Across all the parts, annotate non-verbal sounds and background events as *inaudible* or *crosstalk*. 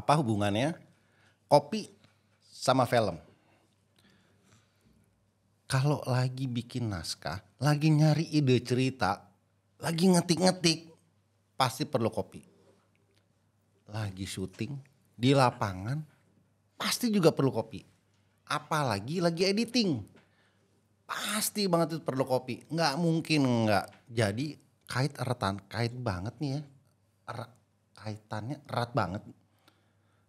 apa hubungannya kopi sama film? Kalau lagi bikin naskah, lagi nyari ide cerita, lagi ngetik-ngetik, pasti perlu kopi. Lagi syuting di lapangan, pasti juga perlu kopi. Apalagi lagi editing, pasti banget itu perlu kopi. Nggak mungkin nggak. Jadi kait eratan kait banget nih ya. Er, kaitannya erat banget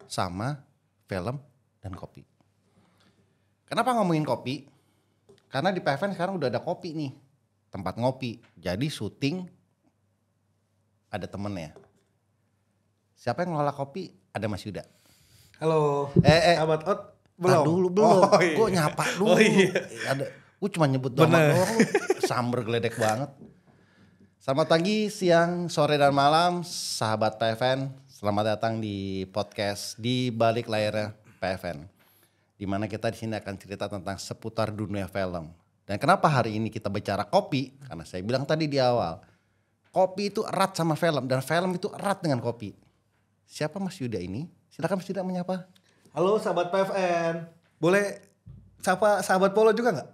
sama film dan kopi. Kenapa ngomongin kopi? Karena di PFN sekarang udah ada kopi nih, tempat ngopi. Jadi syuting ada temennya. Siapa yang ngelola kopi? Ada Mas Yuda. Halo. Eh, eh. Abad Ot belum. dulu belum. Oh, iya. Gue nyapa oh, dulu. Oh, iya. Ada. Gue cuma nyebut doang. doang. Samber geledek banget. Selamat pagi, siang, sore, dan malam, sahabat PFN. Selamat datang di podcast di balik layarnya PFN. Di mana kita di sini akan cerita tentang seputar dunia film. Dan kenapa hari ini kita bicara kopi? Karena saya bilang tadi di awal, kopi itu erat sama film dan film itu erat dengan kopi. Siapa Mas Yuda ini? Silakan Mas Yuda menyapa. Halo sahabat PFN. Boleh sapa sahabat Polo juga nggak?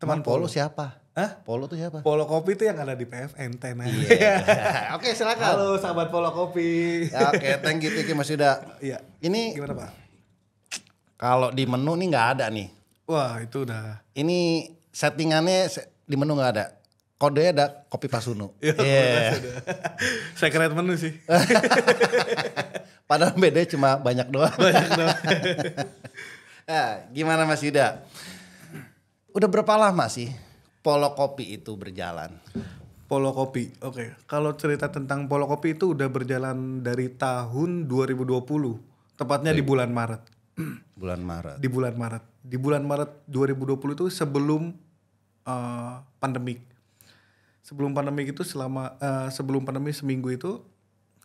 Teman, Teman Polo, Polo siapa? Hah? Polo tuh siapa? Polo Kopi tuh yang ada di PFN Tena. Iya. *laughs* Oke, silakan. Halo sahabat Polo Kopi. Ya, oke, okay, thank you Tiki Mas Yuda. Iya. Ini gimana, Pak? Kalau di menu nih nggak ada nih. Wah, itu udah. Ini settingannya di menu nggak ada. Kodenya ada kopi pasuno. *laughs* Iya. yeah. Secret menu sih. *laughs* Padahal beda cuma banyak doang. Banyak doang. nah, gimana Mas Yuda? Udah berapa lama sih Polo Kopi itu berjalan? Polo Kopi, oke. Okay. Kalau cerita tentang Polo Kopi itu udah berjalan dari tahun 2020, tepatnya di bulan Maret. *clears throat* Bulan Maret. Di bulan Maret. Di bulan Maret 2020 itu sebelum uh, eh, pandemik. Sebelum pandemik itu selama uh, sebelum pandemi seminggu itu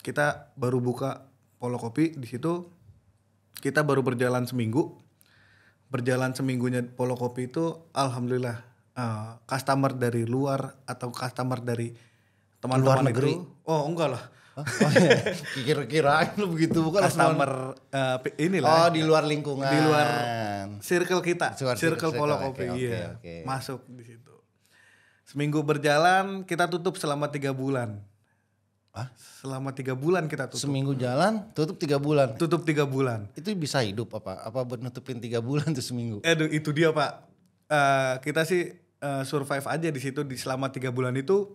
kita baru buka Polo Kopi di situ kita baru berjalan seminggu. Berjalan seminggunya Polo Kopi itu alhamdulillah uh, customer dari luar atau customer dari teman luar negeri? Itu, oh enggak lah. Oh, iya. kira kira lu begitu bukan customer uh, inilah. Oh, di luar lingkungan. Di luar circle kita, circle, circle Polo Kopi. Okay, iya. Okay. Masuk di situ. Seminggu berjalan, kita tutup selama tiga bulan. Hah? Selama tiga bulan kita tutup. Seminggu jalan, tutup tiga bulan. Tutup tiga bulan. Itu bisa hidup apa? Apa buat nutupin tiga bulan tuh seminggu? eh itu dia pak. Uh, kita sih uh, survive aja di situ di selama tiga bulan itu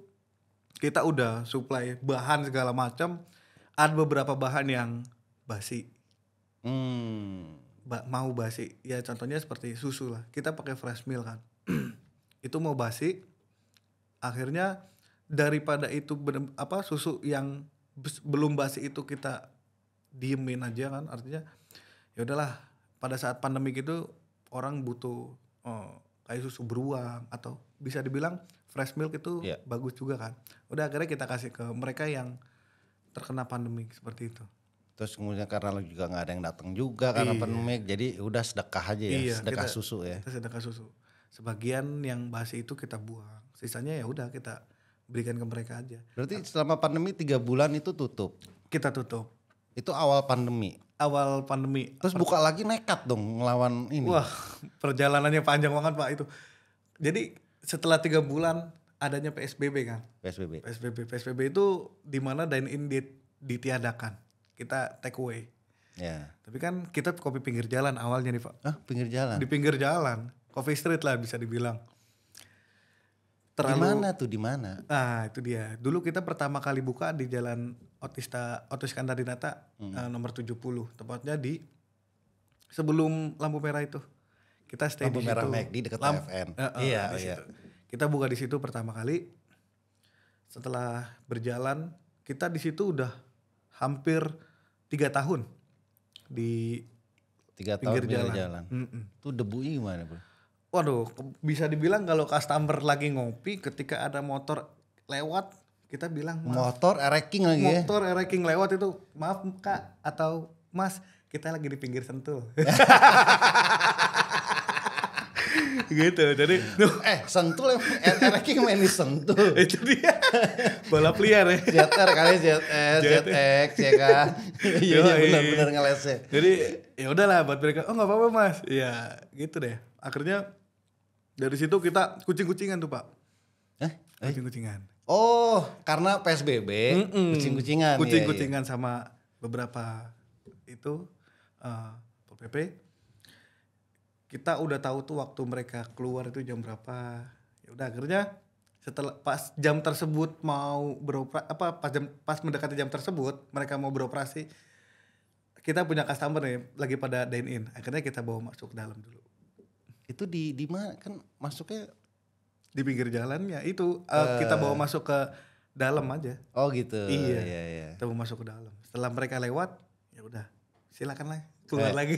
kita udah supply bahan segala macam ada beberapa bahan yang basi hmm. ba mau basi ya contohnya seperti susu lah kita pakai fresh milk kan *clears throat* itu mau basi akhirnya daripada itu bener, apa susu yang belum basi itu kita diemin aja kan artinya ya udahlah pada saat pandemi gitu orang butuh oh, kayak susu beruang atau bisa dibilang fresh milk itu yeah. bagus juga kan. Udah akhirnya kita kasih ke mereka yang terkena pandemi seperti itu. Terus kemudian karena juga nggak ada yang datang juga karena iya. pandemi, jadi udah sedekah aja ya, iya, sedekah kita, susu ya. Kita sedekah susu. Sebagian yang basi itu kita buang, sisanya ya udah kita berikan ke mereka aja. Berarti selama pandemi tiga bulan itu tutup? Kita tutup. Itu awal pandemi? awal pandemi. Terus buka lagi nekat dong ngelawan ini. Wah, perjalanannya panjang banget Pak itu. Jadi setelah tiga bulan adanya PSBB kan? PSBB. PSBB. PSBB itu dimana dine in di, ditiadakan. Kita take away. Ya. Tapi kan kita kopi pinggir jalan awalnya nih Pak. Ah, pinggir jalan. Di pinggir jalan. Coffee street lah bisa dibilang terlalu mana tuh di mana? Ah, itu dia. Dulu kita pertama kali buka di Jalan Otista Otis Kandarinata hmm. uh, nomor 70, tepatnya di sebelum lampu merah itu. Kita stay lampu di merah situ. Eh, eh, iya, di dekat Lamp, Uh, uh, iya, iya. Kita buka di situ pertama kali. Setelah berjalan, kita di situ udah hampir tiga tahun di tiga tahun jalan. jalan. Mm -mm. Tuh debunya gimana, Bro? waduh bisa dibilang kalau customer lagi ngopi ketika ada motor lewat kita bilang maaf, motor ereking lagi ya. motor ya? ereking lewat itu maaf kak atau mas kita lagi di pinggir sentul *laughs* gitu jadi eh sentul *laughs* ereking main di sentul *laughs* itu dia balap liar ya ZR kali ZS ZX eh, ya kan iya, iya benar-benar ngelesnya jadi ya udahlah buat mereka oh nggak apa-apa mas ya gitu deh akhirnya dari situ kita kucing-kucingan tuh pak eh? eh? kucing-kucingan oh karena psbb Mm-mm. kucing-kucingan iya, kucing-kucingan iya, iya. sama beberapa itu uh, eh, pp kita udah tahu tuh waktu mereka keluar itu jam berapa ya udah akhirnya setelah pas jam tersebut mau beroperasi apa pas jam pas mendekati jam tersebut mereka mau beroperasi kita punya customer nih lagi pada dine in akhirnya kita bawa masuk ke dalam dulu itu di di mana kan masuknya di pinggir jalannya itu uh, uh, kita bawa masuk ke dalam aja. Oh gitu. Iya. iya. iya, iya. Kita bawa masuk ke dalam. Setelah mereka lewat, ya udah silakan lah keluar eh. lagi.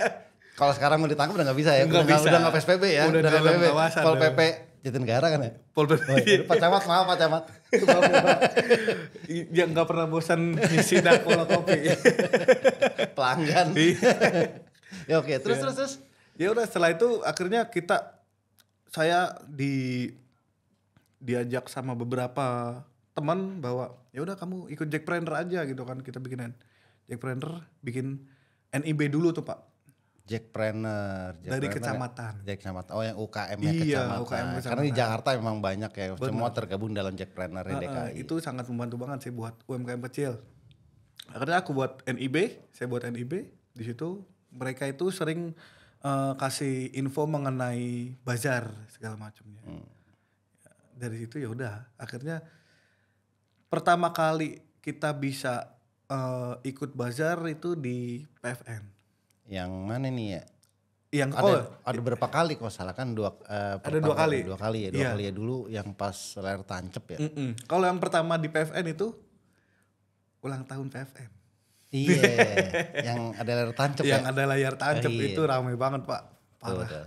*laughs* Kalau sekarang mau ditangkap udah nggak bisa ya. Nggak bisa. udah nggak PSPB ya. Udah, nggak PSPB Pol PP ya. negara kan ya. Pol PP. Oh, iya. Pak Camat maaf Pak Camat. *laughs* ya nggak pernah bosan ngisi dak kopi. *laughs* Pelanggan. Iya. ya oke, okay. Iya. terus terus terus terus ya udah setelah itu akhirnya kita saya di diajak sama beberapa teman bahwa ya udah kamu ikut Jack aja gitu kan kita bikinin Jack bikin NIB dulu tuh pak Jack dari ya? kecamatan Jack kecamatan oh yang UKM ya iya, kecamatan. UKM karena di Jakarta memang banyak ya Bener. semua tergabung dalam Jack Prander uh, DKI itu sangat membantu banget sih buat UMKM kecil akhirnya aku buat NIB saya buat NIB di situ mereka itu sering uh, kasih info mengenai bazar segala macamnya. Hmm. Dari situ ya udah akhirnya pertama kali kita bisa uh, ikut bazar itu di PFN. Yang mana nih ya? Yang ada, oh, ada berapa kali kalau salah kan dua uh, ada dua kali dua kali ya dua yeah. kali ya dulu yang pas layar tancep ya. Mm -mm. Kalau yang pertama di PFN itu ulang tahun PFN. Iya, *laughs* yang ada layar tancap. Yang ya? ada layar tancap oh, iya. itu ramai banget pak. Parah. Betul.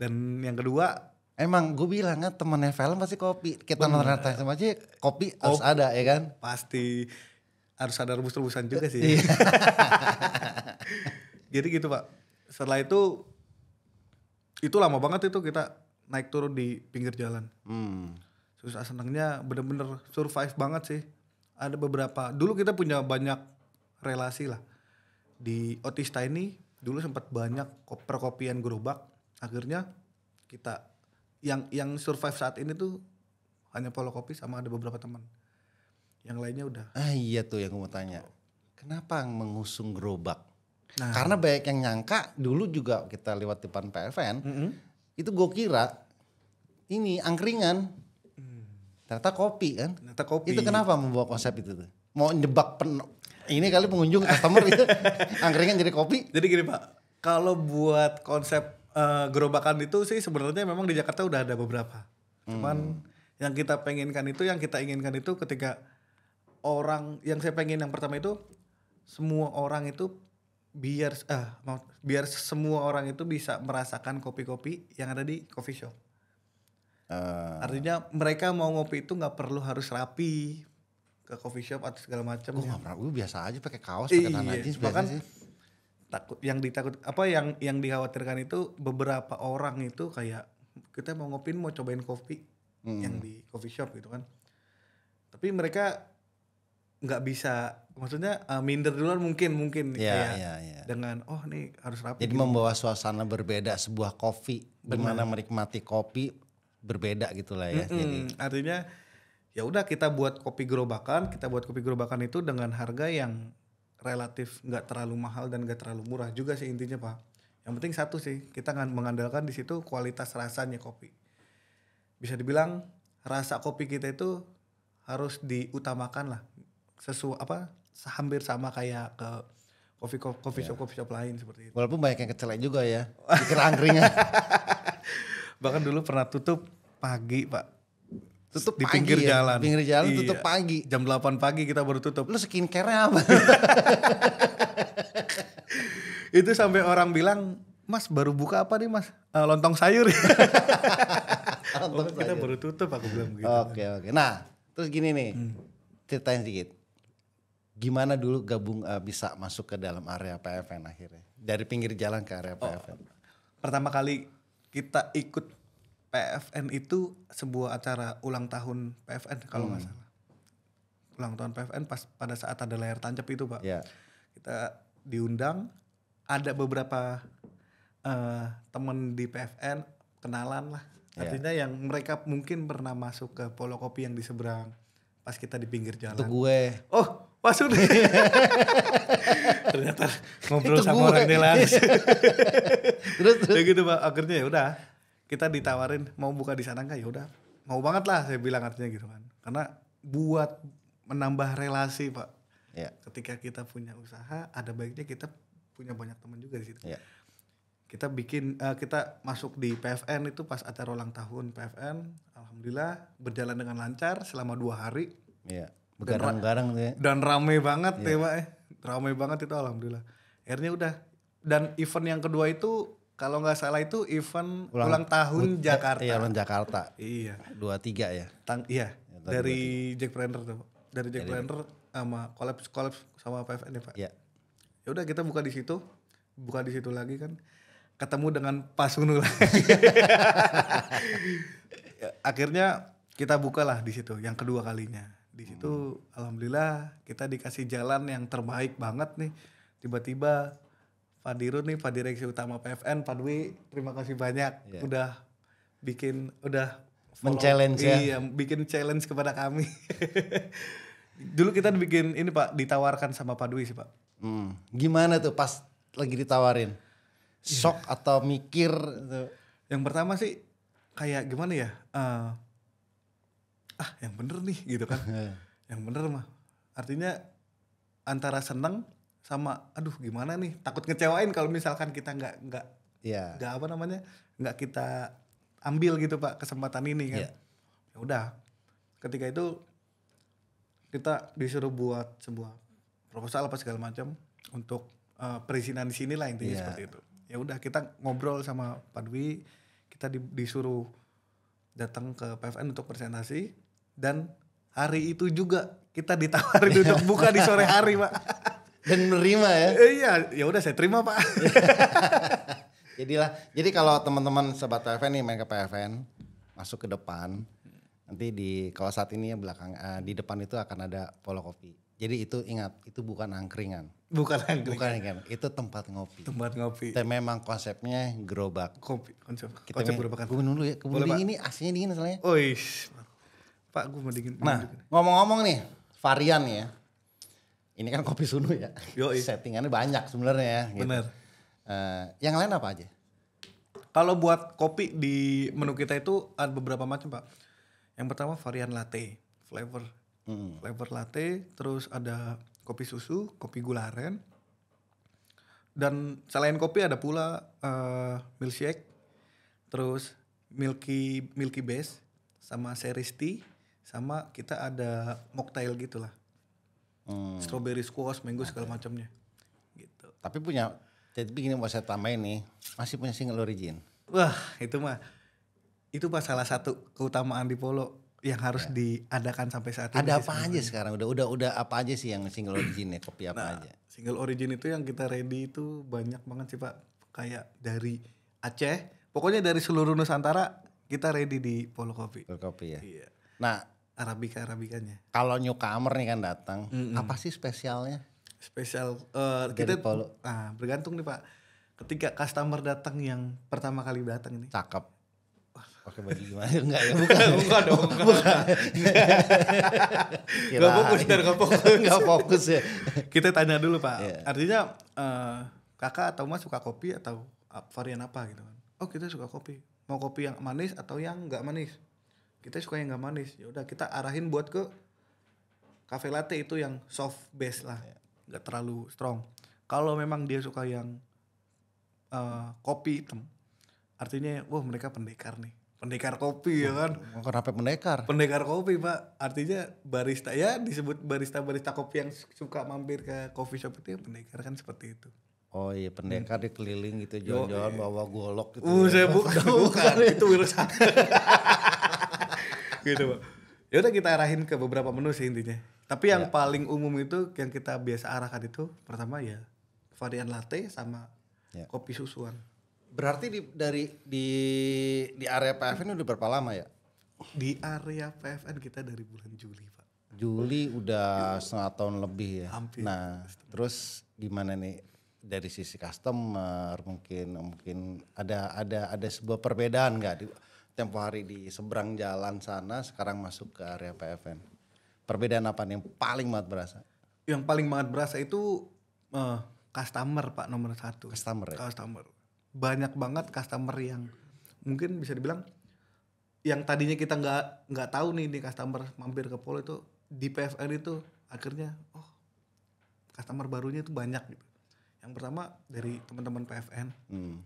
Dan yang kedua Emang gue bilang kan temennya film pasti kopi. Kita nonton layar tancap aja kopi, oh, harus ada ya kan? Pasti harus ada rebus-rebusan juga sih. Iya. *laughs* Jadi gitu pak. Setelah itu itu lama banget itu kita naik turun di pinggir jalan. Hmm. Susah senangnya bener-bener survive banget sih. Ada beberapa. Dulu kita punya banyak relasi lah di Otista ini dulu sempat banyak perkopian gerobak akhirnya kita yang yang survive saat ini tuh hanya polo kopi sama ada beberapa teman yang lainnya udah ah iya tuh yang kamu mau tanya kenapa mengusung gerobak nah. karena banyak yang nyangka dulu juga kita lewat depan PFN mm -hmm. itu gue kira ini angkringan hmm. ternyata kopi kan ternyata kopi itu kenapa membawa konsep itu tuh mau nyebak pen ini kali pengunjung customer itu *laughs* angkringan jadi kopi. Jadi gini Pak, kalau buat konsep uh, gerobakan itu sih sebenarnya memang di Jakarta udah ada beberapa. Cuman hmm. yang kita penginkan itu, yang kita inginkan itu ketika orang yang saya pengen yang pertama itu semua orang itu biar ah mau biar semua orang itu bisa merasakan kopi-kopi yang ada di coffee shop. Uh. Artinya mereka mau ngopi itu nggak perlu harus rapi, ke coffee shop atau segala macam. Gue ya. nggak pernah, gue biasa aja pakai kaos, pakai iya, jeans biasa sih. Takut, yang ditakut apa yang yang dikhawatirkan itu beberapa orang itu kayak kita mau ngopin mau cobain kopi hmm. yang di coffee shop gitu kan. Tapi mereka nggak bisa, maksudnya uh, minder duluan mungkin mungkin yeah, kayak yeah, yeah. dengan oh nih harus rapi. Jadi gitu. membawa suasana berbeda sebuah kopi, gimana menikmati kopi berbeda gitulah ya. Mm -hmm. Jadi artinya ya udah kita buat kopi gerobakan kita buat kopi gerobakan itu dengan harga yang relatif nggak terlalu mahal dan nggak terlalu murah juga sih intinya pak yang penting satu sih kita mengandalkan di situ kualitas rasanya kopi bisa dibilang rasa kopi kita itu harus diutamakan lah sesuai apa hampir sama kayak ke kopi kopi iya. shop kopi shop lain seperti itu walaupun banyak yang kecelek juga ya pikir angkringan *laughs* bahkan dulu pernah tutup pagi pak tutup di pagi pinggir ya. jalan. Pinggir jalan iya. tutup pagi. Jam 8 pagi kita baru tutup. Lu skincare-nya apa? *laughs* itu sampai orang bilang, "Mas, baru buka apa nih, Mas?" Uh, lontong sayur. *laughs* Oh, lontong oh, sayur. baru tutup aku bilang gitu. Oke, okay, oke. Okay. Nah, terus gini nih. Hmm. Ceritain sedikit. Gimana dulu gabung uh, bisa masuk ke dalam area PFN akhirnya? Dari pinggir jalan ke area PFN. Oh, pertama kali kita ikut PFN itu sebuah acara ulang tahun PFN kalau nggak hmm. salah. Ulang tahun PFN pas pada saat ada layar tancap itu pak. Yeah. Kita diundang, ada beberapa uh, temen di PFN kenalan lah. Ya. Artinya yeah. yang mereka mungkin pernah masuk ke polo kopi yang di seberang. Pas kita di pinggir jalan. Itu gue. Oh pas udah. *laughs* Ternyata ngobrol itu sama gue. orang *laughs* Terus, terus. Ya gitu pak, akhirnya ya udah kita ditawarin mau buka di sana nggak ya udah mau banget lah saya bilang artinya gitu kan karena buat menambah relasi pak ya. ketika kita punya usaha ada baiknya kita punya banyak teman juga di situ ya. kita bikin uh, kita masuk di PFN itu pas acara ulang tahun PFN alhamdulillah berjalan dengan lancar selama dua hari yeah. dan, ra ya dan rame banget ya. ya pak ya. rame banget itu alhamdulillah akhirnya udah dan event yang kedua itu kalau nggak salah itu event ulang, ulang tahun Jakarta. Iya, ulang Jakarta. Iya. Dua tiga ya. Tang, iya. Ya, dari 23. Jack Brander tuh, dari Jack Brander sama kolaps kolaps sama PFN ya pak. Iya. Ya udah kita buka di situ, buka di situ lagi kan, ketemu dengan Pak Sunu lagi. *laughs* Ya, akhirnya kita bukalah di situ, yang kedua kalinya. Di situ hmm. alhamdulillah kita dikasih jalan yang terbaik banget nih. Tiba-tiba Pak Dirut nih, Pak Direksi Utama PFN, Pak Dwi, terima kasih banyak yeah. udah bikin udah menchallenge ya. Iya, bikin challenge kepada kami. *laughs* Dulu kita bikin ini Pak ditawarkan sama Pak Dwi sih Pak. Hmm. Gimana tuh pas lagi ditawarin? Shock yeah. atau mikir tuh? Yang pertama sih kayak gimana ya? Uh, ah, yang bener nih gitu kan. *laughs* yang bener mah. Artinya antara seneng sama aduh gimana nih takut ngecewain kalau misalkan kita nggak nggak iya. nggak yeah. apa namanya nggak kita ambil gitu pak kesempatan ini kan yeah. ya udah ketika itu kita disuruh buat sebuah proposal apa segala macam untuk uh, perizinan di sini lah intinya yeah. seperti itu ya udah kita ngobrol sama Pak Dwi kita di, disuruh datang ke PFN untuk presentasi dan hari itu juga kita ditawarin *laughs* untuk buka di sore hari pak dan menerima ya. Eh, iya, ya udah saya terima pak. *laughs* Jadilah, jadi kalau teman-teman sobat PFN nih main ke PFN, masuk ke depan, nanti di kalau saat ini ya belakang uh, di depan itu akan ada polo kopi. Jadi itu ingat, itu bukan angkringan. Bukan angkringan. Bukan angkringan, itu tempat ngopi. Tempat ngopi. Dan memang konsepnya gerobak. Kopi, konsep, Kita konsep gerobakan. Gue dulu ya, kebun dingin ini aslinya dingin soalnya. Oh Pak gue mau dingin. Nah ngomong-ngomong nih, varian ya ini kan kopi sunu ya. Yoi. Settingannya banyak sebenarnya. Ya, gitu. Bener. Uh, yang lain apa aja? Kalau buat kopi di menu kita itu ada beberapa macam pak. Yang pertama varian latte, flavor, hmm. flavor latte. Terus ada kopi susu, kopi gula aren. Dan selain kopi ada pula uh, milkshake, terus milky milky base, sama series tea, sama kita ada mocktail gitulah hmm. strawberry squash, mango segala macamnya. Gitu. Tapi punya, Tapi gini mau saya tambahin nih, masih punya single origin. Wah itu mah, itu pas salah satu keutamaan di polo yang harus ya. diadakan sampai saat ini. Ada apa sih, aja sekarang? Udah udah udah apa aja sih yang single origin ya kopi apa nah, aja? Single origin itu yang kita ready itu banyak banget sih Pak. Kayak dari Aceh, pokoknya dari seluruh Nusantara kita ready di Polo Kopi. Polo Kopi ya. Iya. Nah, Arabika Arabikanya. Kalau newcomer nih kan datang, mm -hmm. apa sih spesialnya? Spesial uh, kita Polo. nah bergantung nih Pak. Ketika customer datang yang pertama kali datang ini. Cakep. Pakai baju gimana? *laughs* Enggak ya? *laughs* Bukan, *laughs* bukan dong. Bukan. bukan. Gak fokus, dan gak fokus. gak fokus ya. Kita tanya dulu Pak. Yeah. Artinya uh, kakak atau mas suka kopi atau eh, varian apa gitu kan? Oh kita suka kopi. Mau kopi yang manis atau yang nggak manis? kita suka yang nggak manis ya udah kita arahin buat ke cafe latte itu yang soft base lah iya. nggak yeah. terlalu strong kalau memang dia suka yang uh, kopi hitam artinya wah mereka pendekar nih pendekar kopi oh, ya kan kenapa pendekar pendekar kopi pak artinya barista ya disebut barista barista kopi yang suka mampir ke coffee shop itu ya pendekar kan seperti itu Oh iya pendekar hmm. dikeliling gitu jalan-jalan iya. bawa golok gitu. Uh, ya. saya buka *laughs* bukan, bukan itu wira *laughs* gitu ya udah kita arahin ke beberapa menu sih intinya tapi yang ya. paling umum itu yang kita biasa arahkan itu pertama ya varian latte sama ya. kopi susuan berarti di dari di di area PFN udah berapa lama ya di area PFN kita dari bulan Juli pak Juli udah setengah tahun lebih ya. Hampir. Nah, terus gimana nih dari sisi customer mungkin mungkin ada ada ada sebuah perbedaan nggak tempo hari di seberang jalan sana sekarang masuk ke area PFN? Perbedaan apa nih yang paling banget berasa? Yang paling banget berasa itu uh, customer pak nomor satu. Customer ya? Customer. Banyak banget customer yang mungkin bisa dibilang yang tadinya kita nggak nggak tahu nih di customer mampir ke Polo itu di PFN itu akhirnya oh customer barunya itu banyak gitu. Yang pertama dari teman-teman PFN, hmm.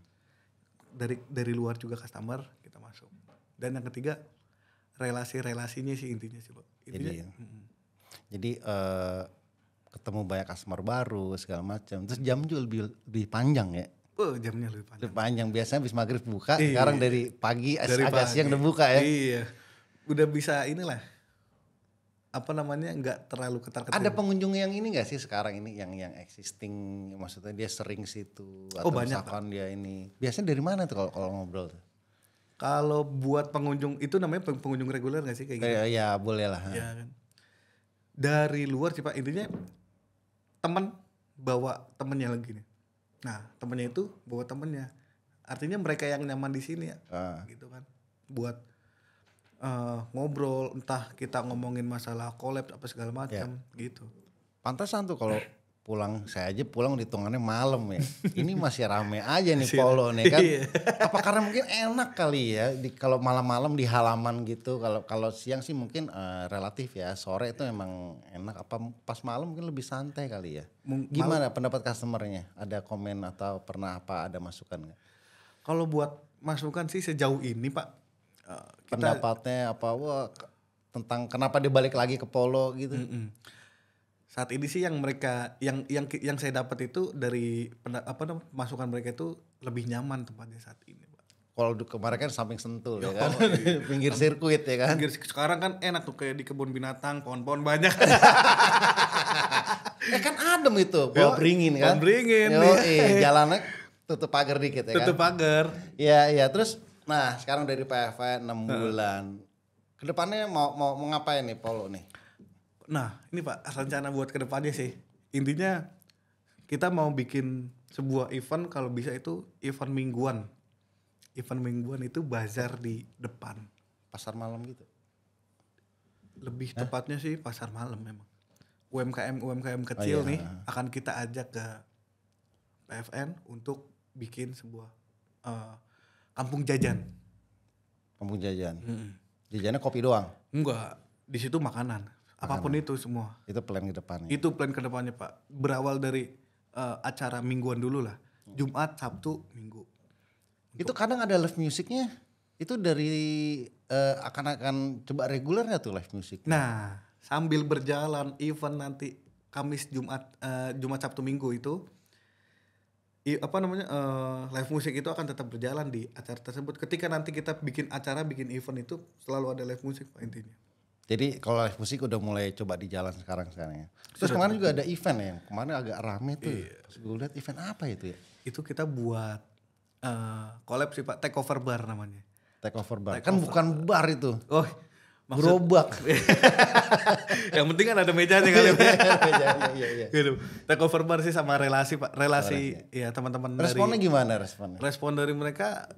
dari dari luar juga customer kita masuk dan yang ketiga relasi-relasinya sih intinya sih lo intinya, jadi, mm. jadi uh, ketemu banyak customer baru segala macam terus jam juga lebih lebih panjang ya Oh, jamnya lebih panjang. Lebih panjang. Biasanya habis maghrib buka, iya. sekarang dari pagi dari agak pagi. siang udah buka ya. Iya. Udah bisa inilah apa namanya Enggak terlalu ketar ketir ada pengunjung yang ini nggak sih sekarang ini yang yang existing maksudnya dia sering situ oh, atau oh, banyak misalkan dia ini biasanya dari mana tuh kalau kalau ngobrol tuh kalau buat pengunjung itu namanya pengunjung reguler gak sih kayak gitu? ya boleh lah. Ya, kan? Dari luar sih pak intinya teman bawa temennya lagi nih. Nah temennya itu bawa temennya. Artinya mereka yang nyaman di sini ya, uh. gitu kan. Buat uh, ngobrol entah kita ngomongin masalah collab apa segala macam yeah. gitu. Pantasan tuh kalau pulang saya aja pulang hitungannya malam ya *laughs* ini masih rame aja nih polo nih kan iya. apa karena mungkin enak kali ya di, kalau malam-malam di halaman gitu kalau kalau siang sih mungkin uh, relatif ya sore itu emang enak apa pas malam mungkin lebih santai kali ya gimana malam. pendapat customernya ada komen atau pernah apa ada masukan nggak kalau buat masukan sih sejauh ini pak uh, kita... pendapatnya apa wah tentang kenapa dia balik lagi ke polo gitu mm -mm saat ini sih yang mereka yang yang yang saya dapat itu dari apa namanya masukan mereka itu lebih nyaman tempatnya saat ini pak. Kalau kemarin kan samping sentul ya, kan, *laughs* iya. *laughs* pinggir sirkuit ya kan. Pinggir, sekarang kan enak tuh kayak di kebun binatang pohon-pohon banyak. *laughs* eh kan adem itu, pohon beringin kan. Pohon beringin. Yo, eh, jalannya tutup pagar dikit ya tutup kan. Tutup pagar. Ya ya. terus nah sekarang dari PFA 6 bulan. Kedepannya mau mau, mau ngapain nih Polo nih? nah ini pak rencana buat kedepannya sih intinya kita mau bikin sebuah event kalau bisa itu event mingguan event mingguan itu bazar di depan pasar malam gitu lebih Hah? tepatnya sih pasar malam memang UMKM UMKM oh kecil oh, iya. nih akan kita ajak ke PFN untuk bikin sebuah uh, kampung jajan kampung jajan hmm. jajannya kopi doang enggak di situ makanan apapun itu semua. Itu plan ke depannya. Itu plan ke depannya, Pak. Berawal dari uh, acara mingguan dulu lah. Jumat, Sabtu, Minggu. Untuk itu kadang ada live musicnya. Itu dari uh, akan-akan coba reguler tuh live music? Nah, sambil berjalan event nanti Kamis, Jumat, uh, Jumat, Sabtu, Minggu itu i, apa namanya uh, live musik itu akan tetap berjalan di acara tersebut. Ketika nanti kita bikin acara, bikin event itu selalu ada live musik pak intinya. Jadi kalau live musik udah mulai coba di jalan sekarang sekarang ya. Terus Sudah kemarin juga ada event ya, kemarin agak rame tuh. Iya. Terus gue lihat event apa itu ya? Itu kita buat uh, sih Pak, takeover bar namanya. Takeover bar. Take kan bukan bar itu. Oh, maksud, gerobak. *laughs* yang penting kan ada mejanya kali ya. mejanya, iya, iya, iya. Gitu. Takeover bar sih sama relasi Pak, relasi ya teman-teman dari Responnya gimana responnya? Respon dari mereka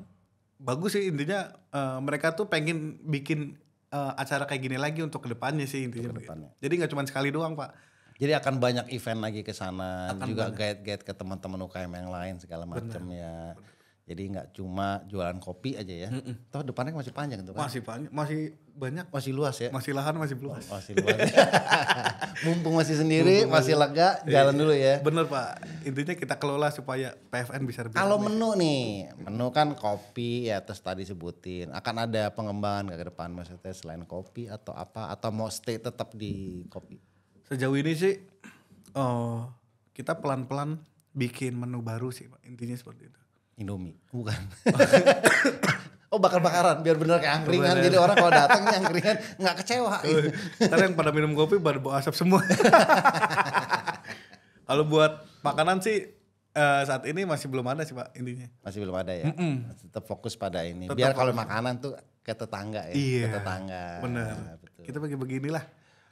bagus sih intinya uh, mereka tuh pengen bikin uh, acara kayak gini lagi untuk kedepannya sih intinya. Kedepannya. Jadi nggak cuma sekali doang pak. Jadi akan banyak event lagi ke sana, juga guide-guide ke teman-teman UKM yang lain segala macam ya. Bener. Jadi nggak cuma jualan kopi aja ya. Mm -mm. Toh depannya masih panjang tuh kan. Masih panjang, masih banyak. Masih luas ya. Masih lahan masih luas. Oh, masih luas. *laughs* Mumpung masih sendiri, Mumpung masih lega, jalan dulu ya. Bener Pak. Intinya kita kelola supaya PFN bisa lebih. Kalau menu nih, menu kan kopi ya terus tadi sebutin. Akan ada pengembangan ke depan maksudnya selain kopi atau apa atau mau stay tetap di kopi? Sejauh ini sih oh, kita pelan-pelan bikin menu baru sih Pak. Intinya seperti itu Indomie. Bukan. *laughs* Oh bakar-bakaran biar bener kayak angkringan. Jadi orang kalau datang angkringan nggak kecewa. *laughs* Iya. Ntar yang pada minum kopi baru bawa asap semua. *laughs* kalau buat makanan sih eh, saat ini masih belum ada sih pak intinya. Masih belum ada ya. Mm Tetap fokus pada ini. biar kalau makanan tuh ke tetangga ya. Iya. tetangga. Bener. Kita bagi bagi inilah.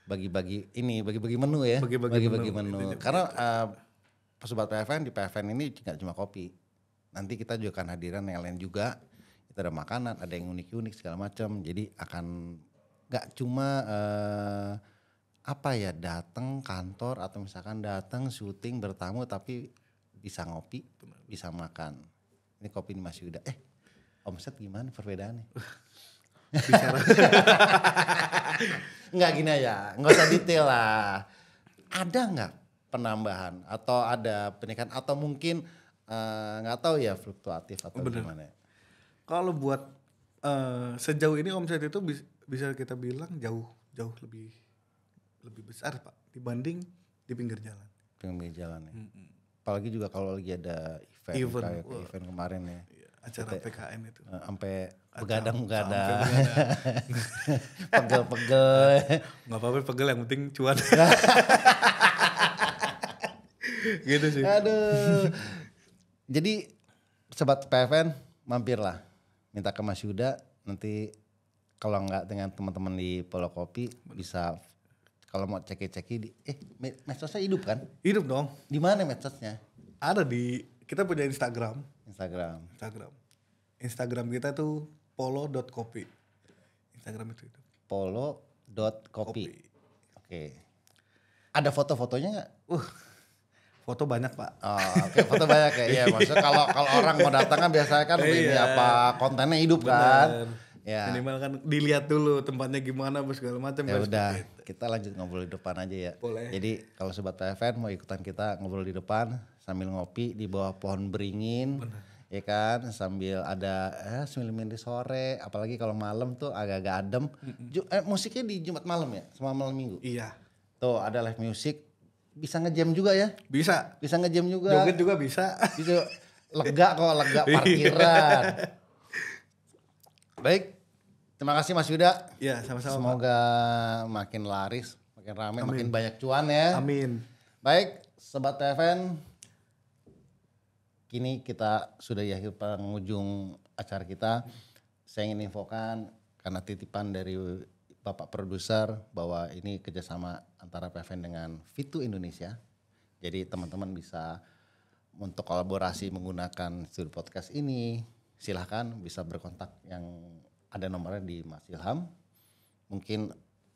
Bagi-bagi ini, bagi-bagi menu ya. Bagi-bagi menu. Bagi menu. Karena uh, eh, sobat PFN di PFN ini nggak cuma kopi nanti kita juga akan hadiran yang lain juga kita ada makanan ada yang unik-unik segala macam jadi akan nggak cuma uh, apa ya datang kantor atau misalkan datang syuting bertamu tapi bisa ngopi bisa makan ini kopi ini masih udah eh omset gimana perbedaannya *laughs* nggak gini ya nggak usah detail lah ada nggak penambahan atau ada peningkatan atau mungkin Eh, nggak uh, tahu ya fluktuatif atau Bener. gimana. Kalau buat uh, sejauh ini omset itu bisa kita bilang jauh jauh lebih lebih besar pak dibanding di pinggir jalan. Pinggir jalan ya. Mm -hmm. Apalagi juga kalau lagi ada event, event kayak uh, event kemarin ya. Iya, acara PKM PKN itu. Eh, sampai begadang-begadang. *laughs* Pegel-pegel. Gak apa-apa pegel yang penting cuan. *laughs* gitu sih. Aduh. Jadi sobat PFN mampirlah minta ke Mas Yuda nanti kalau enggak dengan teman-teman di Pulau Kopi bisa kalau mau cek ceki di eh medsosnya hidup kan? Hidup dong. Di mana medsosnya? Ada di kita punya Instagram. Instagram. Instagram. Instagram kita tuh polo.kopi. Instagram itu itu. Polo.kopi. Oke. Okay. Ada foto-fotonya nggak? Uh, foto banyak pak. Oh, Oke okay. foto banyak ya. Iya maksudnya kalau kalau orang mau datang kan biasanya kan ini iya. apa kontennya hidup Bener. kan. Ya. Minimal kan dilihat dulu tempatnya gimana bos segala macam. Ya udah gitu. kita lanjut ngobrol di depan aja ya. Boleh. Jadi kalau sobat TFN mau ikutan kita ngobrol di depan sambil ngopi di bawah pohon beringin. Bener. Ya kan sambil ada eh sambil di sore apalagi kalau malam tuh agak-agak adem. Mm -mm. eh, musiknya di Jumat malam ya sama malam Minggu. Iya. Tuh ada live music bisa ngejam juga ya? Bisa. Bisa ngejam juga. Joget juga bisa. Bisa lega kok, lega *laughs* iya. parkiran. Baik. Terima kasih Mas Yuda. Iya, sama-sama. Semoga Pak. makin laris, makin ramai, makin banyak cuan ya. Amin. Baik, sobat TFN. Kini kita sudah di akhir pengujung acara kita. Saya ingin infokan karena titipan dari Bapak Produser bahwa ini kerjasama antara PVN dengan Fitu Indonesia. Jadi teman-teman bisa untuk kolaborasi menggunakan studio podcast ini, silahkan bisa berkontak yang ada nomornya di Mas Ilham. Mungkin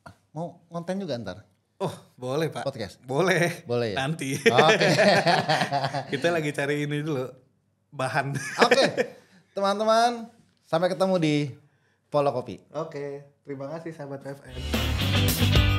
ah, mau konten juga ntar. Oh boleh pak. Podcast. Boleh. Boleh ya. Nanti. Oke. Okay. *laughs* Kita lagi cari ini dulu bahan. Oke. Okay. Teman-teman sampai ketemu di Pola Kopi. Oke, terima kasih sahabat FM.